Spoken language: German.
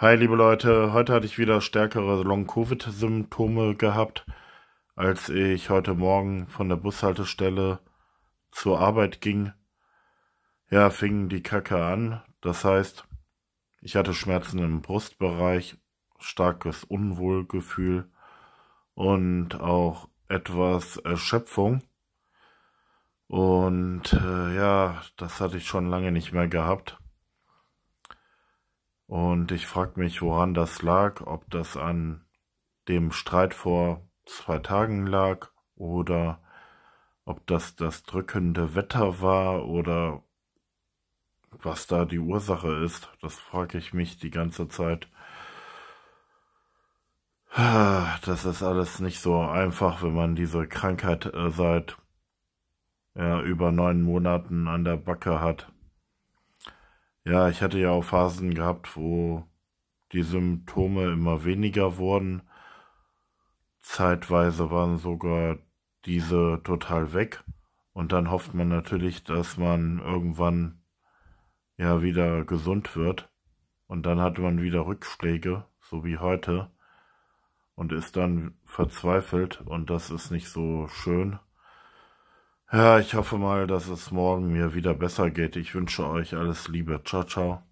Hi, liebe Leute. Heute hatte ich wieder stärkere Long-Covid-Symptome gehabt, als ich heute Morgen von der Bushaltestelle zur Arbeit ging. Ja, fing die Kacke an. Das heißt, ich hatte Schmerzen im Brustbereich, starkes Unwohlgefühl und auch etwas Erschöpfung. Und äh, ja, das hatte ich schon lange nicht mehr gehabt. Und ich frage mich, woran das lag, ob das an dem Streit vor zwei Tagen lag oder ob das das drückende Wetter war oder was da die Ursache ist, das frage ich mich die ganze Zeit. Das ist alles nicht so einfach, wenn man diese Krankheit äh, seit ja, über neun Monaten an der Backe hat. Ja, ich hatte ja auch Phasen gehabt, wo die Symptome immer weniger wurden. Zeitweise waren sogar diese total weg. Und dann hofft man natürlich, dass man irgendwann ja wieder gesund wird. Und dann hat man wieder Rückschläge, so wie heute. Und ist dann verzweifelt und das ist nicht so schön. Ja, ich hoffe mal, dass es morgen mir wieder besser geht. Ich wünsche euch alles Liebe. Ciao, ciao.